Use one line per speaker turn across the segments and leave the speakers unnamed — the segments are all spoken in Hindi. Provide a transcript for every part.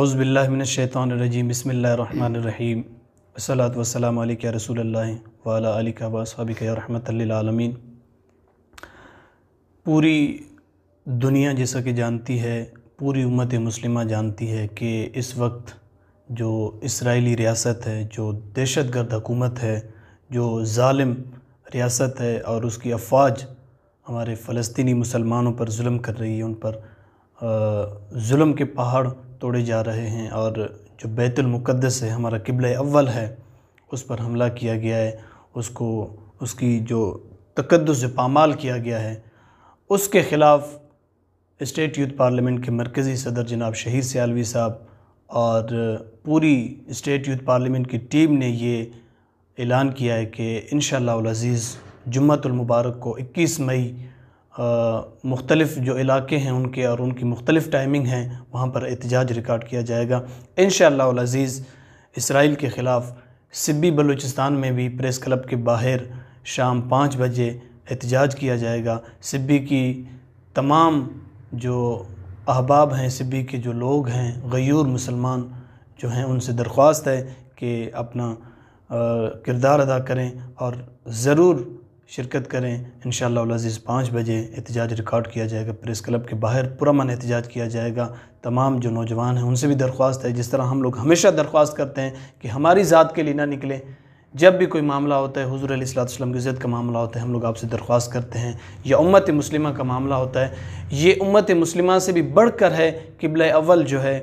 अउज़बिल्लिनशैतरजीम बसमीम सलात वसलाम रसूल वाली अली रहमतमीन पूरी दुनिया जैसा कि जानती है पूरी उम्मत मुस्लिम जानती है कि इस वक्त जो इसराइली रियासत है जो दहशत गर्द हुकूमत है जो ालम रियासत है और उसकी अफवाज हमारे फ़लस्तनी मुसलमानों पर म कर रही है उन पर जुल्म के पहाड़ तोड़े जा रहे हैं और जो बैतुलमुक़दस है हमारा किबल अव्वल है उस पर हमला किया गया है उसको उसकी जो तकदस पामाल किया गया है उसके ख़िलाफ़ स्टेट यूथ पार्लियामेंट के मरकज़ी सदर जनाब शहीद सियालवी साहब और पूरी स्टेट यूथ पार्लियामेंट की टीम ने ये ऐलान किया है कि इन अज़ीज़ जुम्मतुलमबारक को 21 मई मुख्तलिफ़ जो इलाके हैं उनके और उनकी मुख्तलिफ़ टाइमिंग हैं वहाँ पर एहतजाज रिकॉर्ड किया जाएगा इन शज़ीज़ इसराइल के ख़िलाफ़ सिब्बी बलूचिस्तान में भी प्रेस क्लब के बाहर शाम पाँच बजे एहतजाज किया जाएगा सिब्बी की तमाम जो अहबाब हैं सिब्बी के जो लोग हैं गयूर मुसलमान जो हैं उनसे दरख्वास्त है कि अपना किरदार अदा करें और ज़रूर शिरकत करें इन शज़ीज़ पाँच बजे एहतजाज रिकॉर्ड किया जाएगा प्रेस क्लब के बाहर पुरमन एहतजाज किया जाएगा तमाम जो नौजवान हैं उनसे भी दरख्वास्त है जिस तरह हम लोग हमेशा दरख्वास्त करते हैं कि हमारी ज़ात के लिए ना निकलें जब भी कोई मामला होता है हजूर अलीसलाम की इज़्ज़त का मामला होता है हम लोग आपसे दरख्वास्त करते हैं या उम्मत मुस्लिमा का मामला होता है ये उम्मत मुस्लिमा से भी बढ़ कर है किबल अव्वल जो है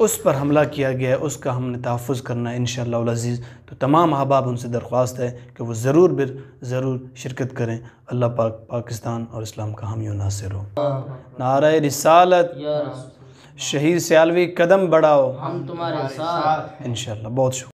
उस पर हमला किया गया है उसका हमने तहफ़ करना है इन अज़ीज़ तो तमाम अहबाब उनसे दरख्वास्त है कि वो ज़रूर बिर ज़रूर शिरकत करें अल्लाह पाक पाकिस्तान और इस्लाम का हामी नासिर हो नारा रिसालत शहीद सयालवी कदम बढ़ाओ हम तुम्हारे साथ इन बहुत शुक्र